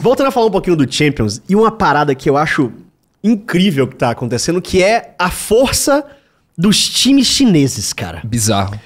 Voltando a falar um pouquinho do Champions, e uma parada que eu acho incrível que tá acontecendo, que é a força dos times chineses, cara. Bizarro.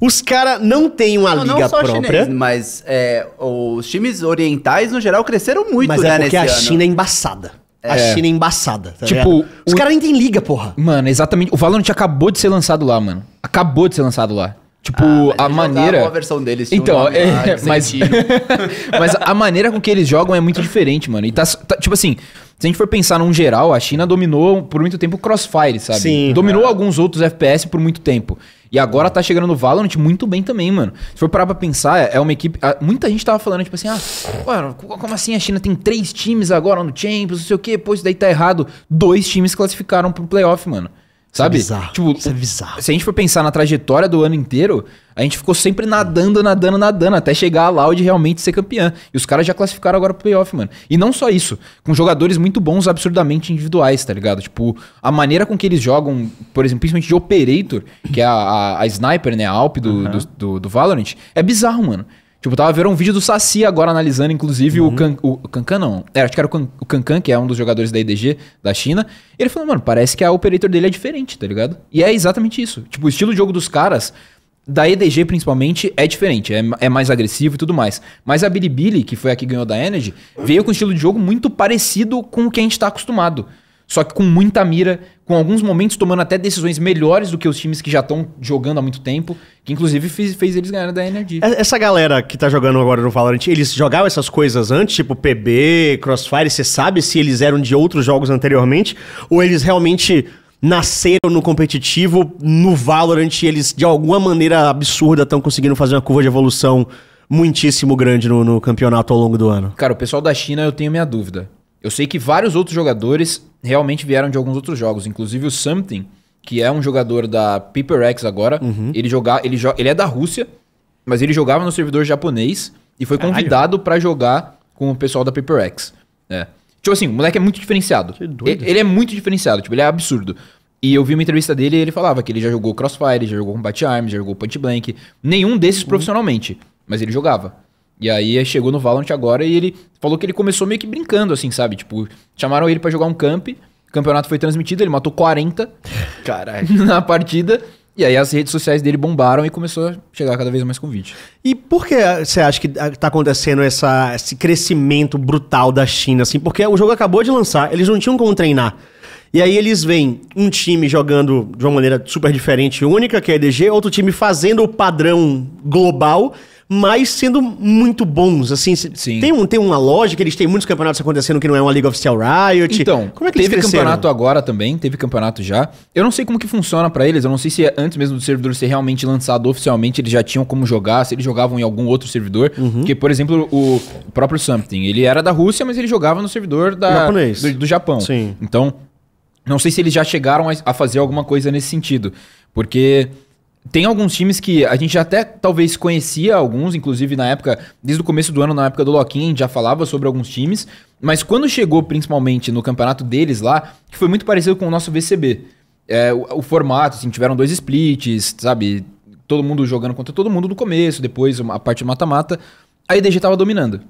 Os caras não têm uma não, liga não só própria. Chinês, mas é, os times orientais, no geral, cresceram muito, mas é né, é porque a ano. China é embaçada. É. A China é embaçada, tá Tipo, ligado? os o... caras nem têm liga, porra. Mano, exatamente. O Valorant acabou de ser lançado lá, mano. Acabou de ser lançado lá. Tipo, ah, a maneira. A versão deles. Então, um é, mas. mas a maneira com que eles jogam é muito diferente, mano. E tá, tá, tipo assim, se a gente for pensar num geral, a China dominou por muito tempo o Crossfire, sabe? Sim. É. Dominou alguns outros FPS por muito tempo. E agora tá chegando o Valorant muito bem também, mano. Se for parar pra pensar, é, é uma equipe. Muita gente tava falando, tipo assim, ah, mano, como assim a China tem três times agora no Champions, não sei o quê, pô, isso daí tá errado. Dois times classificaram pro playoff, mano. Sabe? Isso é bizarro, tipo, isso é bizarro. Se a gente for pensar na trajetória do ano inteiro, a gente ficou sempre nadando, nadando, nadando, até chegar a Loud realmente ser campeã. E os caras já classificaram agora pro playoff, mano. E não só isso, com jogadores muito bons absurdamente individuais, tá ligado? Tipo, a maneira com que eles jogam, por exemplo, principalmente de Operator, que é a, a, a sniper, né? A Alp do, uhum. do, do, do Valorant, é bizarro, mano. Tipo, tava vendo um vídeo do Saci agora analisando, inclusive, uhum. o, Can, o, o Kankan não. Era, é, acho que era o, Cancan, Kankan, que é um dos jogadores da IDG da China. E ele falou, mano, parece que a operator dele é diferente, tá ligado? E é exatamente isso. Tipo, o estilo de jogo dos caras, da EDG principalmente, é diferente. É, é mais agressivo e tudo mais. Mas a Bilibili, que foi a que ganhou da Energy, veio com um estilo de jogo muito parecido com o que a gente tá acostumado. Só que com muita mira, com alguns momentos tomando até decisões melhores do que os times que já estão jogando há muito tempo, que inclusive fez, fez eles ganhar da Energy. Essa galera que tá jogando agora no Valorant, eles jogavam essas coisas antes, tipo PB, Crossfire, você sabe se eles eram de outros jogos anteriormente? Ou eles realmente nasceram no competitivo, no Valorant, e eles de alguma maneira absurda estão conseguindo fazer uma curva de evolução muitíssimo grande no, no campeonato ao longo do ano? Cara, o pessoal da China eu tenho minha dúvida. Eu sei que vários outros jogadores realmente vieram de alguns outros jogos, inclusive o Something, que é um jogador da PaperX agora. Uhum. Ele, joga, ele, jo ele é da Rússia, mas ele jogava no servidor japonês e foi Caralho. convidado para jogar com o pessoal da PaperX. É. Tipo assim, o moleque é muito diferenciado. Que doido. Ele, ele é muito diferenciado, tipo, ele é absurdo. E eu vi uma entrevista dele e ele falava que ele já jogou Crossfire, já jogou Combat Arms, já jogou Punch Blank. Nenhum desses uhum. profissionalmente, mas ele jogava. E aí chegou no Valorant agora e ele falou que ele começou meio que brincando, assim, sabe? Tipo, chamaram ele para jogar um camp, o campeonato foi transmitido, ele matou 40 Caralho. na partida. E aí as redes sociais dele bombaram e começou a chegar cada vez mais convite. E por que eh, você acha que eh, tá acontecendo essa, esse crescimento brutal da China, assim? Porque o jogo acabou de lançar, eles não tinham como treinar. E aí eles veem um time jogando de uma maneira super diferente e única, que é a EDG, outro time fazendo o padrão global mas sendo muito bons. Assim, Sim. Tem, um, tem uma lógica, eles têm muitos campeonatos acontecendo que não é uma League Official Riot. Então, como é que teve eles campeonato agora também, teve campeonato já. Eu não sei como que funciona para eles, eu não sei se é antes mesmo do servidor ser realmente lançado oficialmente, eles já tinham como jogar, se eles jogavam em algum outro servidor. Uhum. Porque, por exemplo, o próprio Something, ele era da Rússia, mas ele jogava no servidor da, do, do, Japão. Sim. Então, não sei se eles já chegaram a, a fazer alguma coisa nesse sentido. Porque tem alguns times que a gente até talvez conhecia alguns, inclusive na época, desde o começo do ano, na época do Loquin, a gente já falava sobre alguns times, mas quando chegou principalmente no campeonato deles lá, que foi muito parecido com o nosso VCB. É, o, o, formato, assim, tiveram dois splits, sabe? Todo mundo jogando contra todo mundo no começo, depois a parte mata-mata. A EDG tava dominando.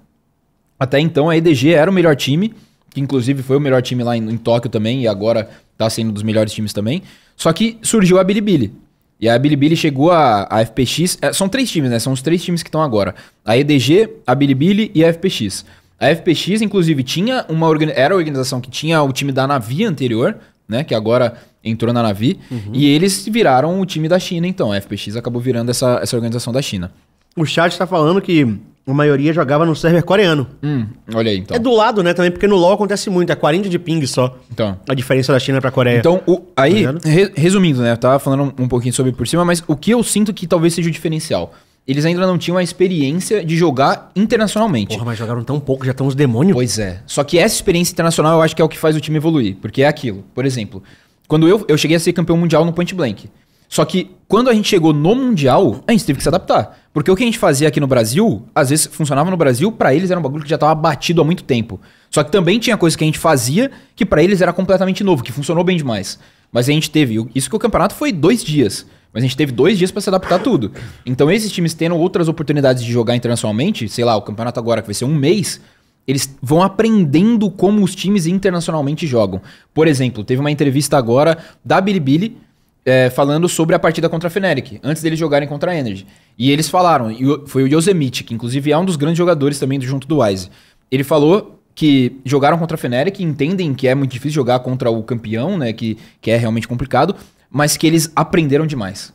Até então a EDG era o melhor time, que inclusive foi o melhor time lá em, em Tóquio também, e agora tá sendo um dos melhores times também. Só que surgiu a Bilibili. E a Bilibili chegou a, a FPX. É, são três times, né? São os três times que estão agora: a EDG, a Bilibili e a FPX. A FPX, inclusive, tinha uma era a organização que tinha o time da Navi anterior, né? Que agora entrou na Navi. Uhum. E eles viraram o time da China, então. A FPX acabou virando essa, essa organização da China. O chat está falando que a maioria jogava no server coreano. Hum, olha aí, então. É do lado, né, também, porque no LoL acontece muito, é 40 de ping só. Então. A diferença da China pra Coreia. Então, o, aí, tá resumindo, né, eu tava falando um pouquinho sobre por cima, mas o que eu sinto que talvez seja o diferencial eles ainda não tinham a experiência de jogar internacionalmente. Porra, mas jogaram tão pouco, já estão os demônios. Pois é. Só que essa experiência internacional eu acho que é o que faz o time evoluir. Porque é aquilo. Por exemplo, quando eu, eu cheguei a ser campeão mundial no Point Blank. Só que quando a gente chegou no Mundial, a gente teve que se adaptar. Porque o que a gente fazia aqui no Brasil, às vezes funcionava no Brasil, para eles era um bagulho que já estava batido há muito tempo. Só que também tinha coisa que a gente fazia que para eles era completamente novo, que funcionou bem demais. Mas a gente teve. Isso que o campeonato foi dois dias. Mas a gente teve dois dias para se adaptar a tudo. Então esses times tendo outras oportunidades de jogar internacionalmente, sei lá, o campeonato agora que vai ser um mês, eles vão aprendendo como os times internacionalmente jogam. Por exemplo, teve uma entrevista agora da Bilibili é, falando sobre a partida contra a Fnatic, antes deles jogarem contra a Energy. E eles falaram, foi o Yosemite, que inclusive é um dos grandes jogadores também junto do Wise. Ele falou que jogaram contra a Fnatic, entendem que é muito difícil jogar contra o campeão, né, que, que é realmente complicado, mas que eles aprenderam demais.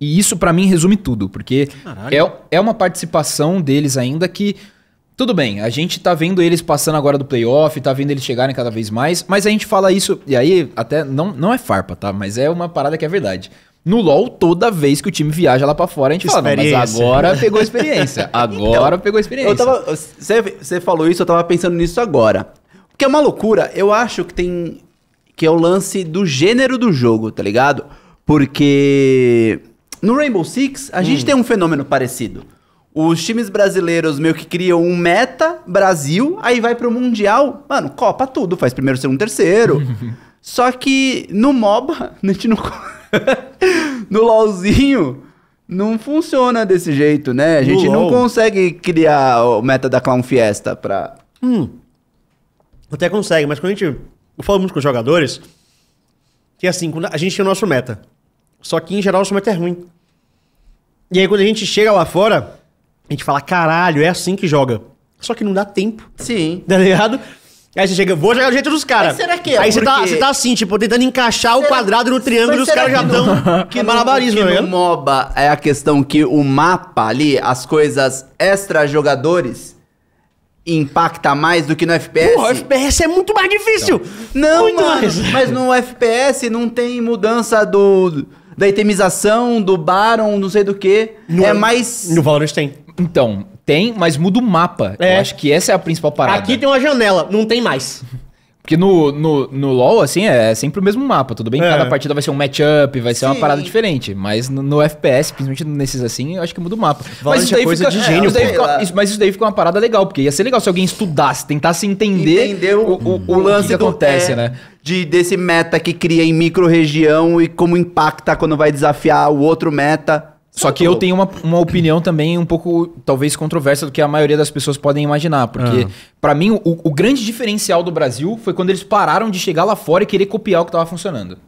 E isso para mim resume tudo, porque é, é uma participação deles ainda que tudo bem, a gente tá vendo eles passando agora do playoff, tá vendo eles chegarem cada vez mais, mas a gente fala isso, e aí até não, não é farpa, tá? Mas é uma parada que é verdade. No LoL, toda vez que o time viaja lá para fora, a gente fala, mas então, agora pegou experiência. Agora então, pegou experiência. Você falou isso, eu tava pensando nisso agora. Porque é uma loucura, eu acho que tem. Que é o lance do gênero do jogo, tá ligado? Porque. No Rainbow Six, a hum. gente tem um fenômeno parecido. Os times brasileiros meio que criam um meta Brasil, aí vai pro Mundial, mano, Copa tudo, faz primeiro, segundo, terceiro. Só que no MOBA, a gente não no LOLzinho não funciona desse jeito, né? A gente não consegue criar o meta da Clown Fiesta pra. Hum. Até consegue, mas quando a gente. Eu falo muito com os jogadores que é assim, quando a gente tem o nosso meta. Só que em geral o nosso meta é ruim. E aí quando a gente chega lá fora, a gente fala, caralho, é assim que joga. Só que não dá tempo. Sim. Tá ligado? Aí você chega, vou jogar do jeito dos caras. Será que é? Aí você tá, você tá assim, tipo, tentando encaixar será... o quadrado no triângulo e os caras já estão. Que malabarismo, né? No MOBA é a questão que o mapa ali, as coisas extra-jogadores, impacta mais do que no FPS? Pô, o FPS é muito mais difícil. Não, muito mas no FPS não tem mudança do da itemização, do Baron, não sei do que. é mais. No Valorant tem. Então, tem, mas muda o mapa. É. Eu acho que essa é a principal parada. Aqui tem uma janela, não tem mais. Porque no, no, no LoL, assim, é sempre o mesmo mapa. Tudo bem que é. cada partida vai ser um matchup, vai ser uma parada diferente. Mas no, no, FPS, principalmente nesses assim, eu acho que muda o mapa. mas isso daí, coisa fica, de é, gênio, isso daí fica, isso, Mas isso daí fica uma parada legal, porque ia ser legal se alguém estudasse, tentasse entender, o, o, o, lance que, que acontece, é, né? De, desse meta que cria em micro-região e como impacta quando vai desafiar o outro meta. Só que eu tenho uma, uma opinião também um pouco, talvez, controversa do que a maioria das pessoas podem imaginar. Porque, ah. para mim, o, o, grande diferencial do Brasil foi quando eles pararam de chegar lá fora e querer copiar o que tava funcionando.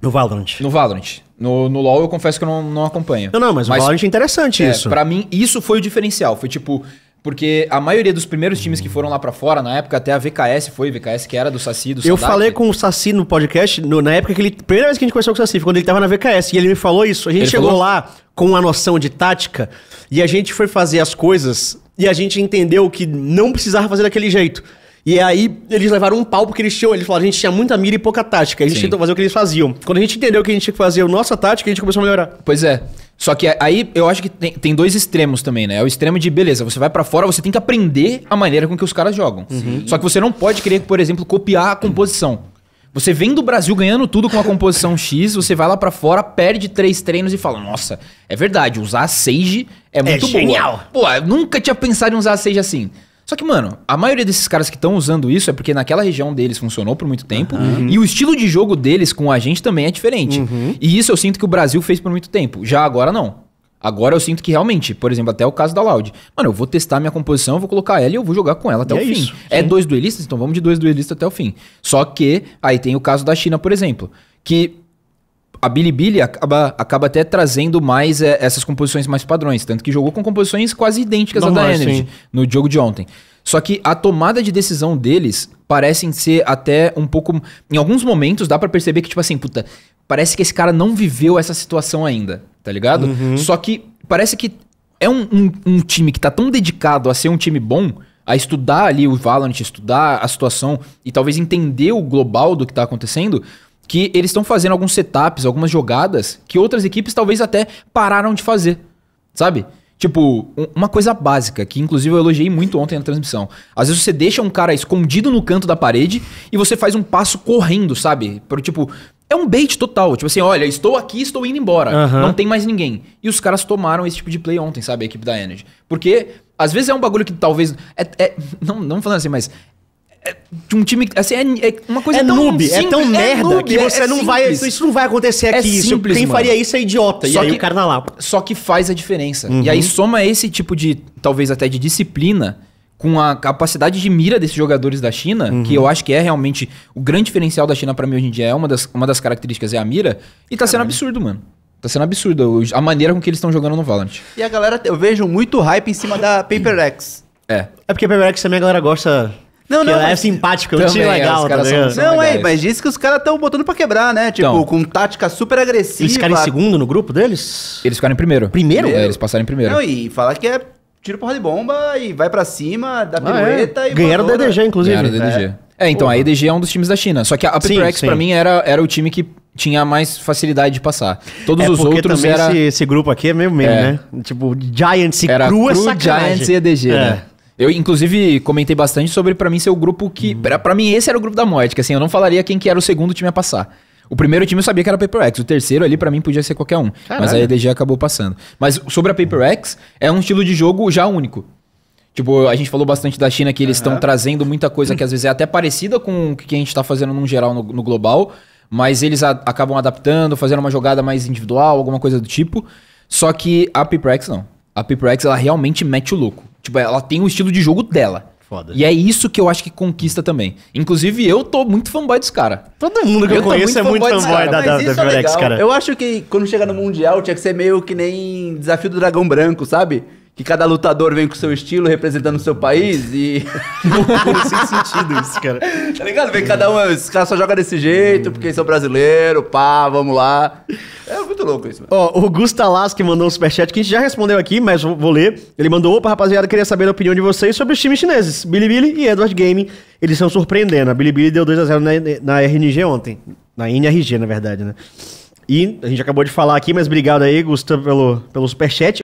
No Valorant. No Valorant. No, no LoL eu confesso que eu não, não acompanho. Não, não, mas, mas o Valorant é interessante é, isso. Pra mim, isso foi o diferencial. Foi tipo, porque a maioria dos primeiros times que foram lá para fora, na época, até a VKS foi, VKS que era do Saci, do Eu falei com o Saci no podcast, no, na época que ele. Primeira vez que a gente conversou com o Saci, quando ele tava na VKS, e ele me falou isso. A gente ele chegou falou? lá com a noção de tática e a gente foi fazer as coisas e a gente entendeu que não precisava fazer daquele jeito. E aí eles levaram um pau porque eles tinham. Eles falaram, a gente tinha muita mira e pouca tática. Eles Sim. tentam fazer o que eles faziam. Quando a gente entendeu que a gente tinha que fazer a nossa tática, a gente começou a melhorar. Pois é. Só que aí eu acho que tem, tem dois extremos também, né? É o extremo de, beleza, você vai para fora, você tem que aprender a maneira com que os caras jogam. Sim. Uhum. Só que você não pode querer, por exemplo, copiar a composição. Você vem do Brasil ganhando tudo com a composição X, você vai lá para fora, perde três treinos e fala: Nossa, é verdade, usar a Sage é, é muito é genial. boa. Pô, eu nunca tinha pensado em usar a Sage assim. Só que, mano, a maioria desses caras que estão usando isso é porque naquela região deles funcionou por muito tempo. Uhum. E o estilo de jogo deles com a gente também é diferente. Uhum. E isso eu sinto que o Brasil fez por muito tempo. Já agora não. Agora eu sinto que realmente, por exemplo, até o caso da Loud. Mano, eu vou testar minha composição, eu vou colocar ela e eu vou jogar com ela até e o é fim. Isso, é dois duelistas? Então vamos de dois duelistas até o fim. Só que aí tem o caso da China, por exemplo. Que a Bilibili acaba, acaba até trazendo mais é, essas composições mais padrões, tanto que jogou com composições quase idênticas à da Energy sim. no jogo de ontem. Só que a tomada de decisão deles parecem ser até um pouco. Em alguns momentos dá para perceber que, tipo assim, puta, parece que esse cara não viveu essa situação ainda, tá ligado? Uhum. Só que parece que é um, um, um, time que tá tão dedicado a ser um time bom, a estudar ali o Valorant, estudar a situação e talvez entender o global do que tá acontecendo, que eles estão fazendo alguns setups, algumas jogadas que outras equipes talvez até pararam de fazer, sabe? Tipo, uma coisa básica, que inclusive eu elogiei muito ontem na transmissão. Às vezes você deixa um cara escondido no canto da parede e você faz um passo correndo, sabe? Pro, tipo, é um bait total. Tipo assim, olha, estou aqui, estou indo embora. Uhum. Não tem mais ninguém. E os caras tomaram esse tipo de play ontem, sabe? A equipe da Energy. Porque às vezes é um bagulho que talvez. É, é, não, não falando assim, mas é, de um time assim é, é uma coisa é tão noob, é simples, é tão merda é noob, que é, você é, não vai isso não vai acontecer aqui simples, quem mano. faria isso é idiota só e aí que, o cara tá lá só que faz a diferença uhum. e aí uhum. soma esse tipo de talvez até de disciplina com a capacidade de mira desses jogadores da China uhum. que eu acho que é realmente o grande diferencial da China para mim hoje em dia é uma das, uma das características é a mira e tá sendo absurdo mano Tá sendo absurdo a maneira com que eles estão jogando no Valorant. E a galera, eu vejo muito hype em cima da Paper X. É. É porque a Paper X também a galera gosta não, não. Ela é simpática, eu tinha legal, tá ligado? não, é, mas disse que os caras estão botando pra quebrar, né? Tipo, então, com tática super agressiva. Eles ficaram em segundo no grupo deles? Eles ficaram em primeiro. Primeiro? É, eles passaram em primeiro. Não, e falar que é tiro porra de bomba e vai para cima, dá ah, é? pirueta é. e. Ganharam da EDG, né? inclusive. Ganharam da EDG. É. é. então, Porra. a EDG é um dos times da China. Só que a Paper X, pra mim, era, era o time que tinha mais facilidade de passar. Todos é os outros também era... esse, esse grupo aqui é meio mesmo é. né? Tipo, Giants e era cru, é Giants e EDG, né? Eu, inclusive, comentei bastante sobre, para mim, ser o grupo que. Hum. para mim, esse era o grupo da morte, que assim, eu não falaria quem que era o segundo time a passar. O primeiro time eu sabia que era Paper X. o terceiro ali para mim podia ser qualquer um. Caralho. Mas a EDG acabou passando. Mas sobre a X, é um estilo de jogo já único. Tipo, a gente falou bastante da China que eles estão uhum. trazendo muita coisa que às vezes é até parecida com o que a gente está fazendo num geral no, no global, mas eles a, acabam adaptando, fazendo uma jogada mais individual, alguma coisa do tipo. Só que a X não. A X, ela realmente mete o louco. Tipo, ela tem o estilo de jogo dela. Foda. E é isso que eu acho que conquista também. Inclusive, eu tô muito fanboy dos cara. Todo mundo que eu, eu conheço muito é muito fanboy, fanboy da, da, da é cara. Eu acho que quando chega no Mundial tinha que ser meio que nem Desafio do Dragão Branco, sabe? que cada lutador vem com seu estilo representando o seu país e. Sem sentido isso, cara. Tá ligado? Vem cada um, os caras só jogam desse jeito, porque são é brasileiros, pá, vamos lá. É muito louco isso, mano. Ó, o Gustalas que mandou um superchat que a gente já respondeu aqui, mas vou, ler. Ele mandou: opa, rapaziada, queria saber a opinião de vocês sobre os times chineses. Bilibili e Edward Gaming. Eles estão surpreendendo. A Bilibili deu 2x0 na, na RNG ontem. Na NRG, na verdade, né? E a gente acabou de falar aqui, mas obrigado aí, Gustavo, pelo, pelo superchat.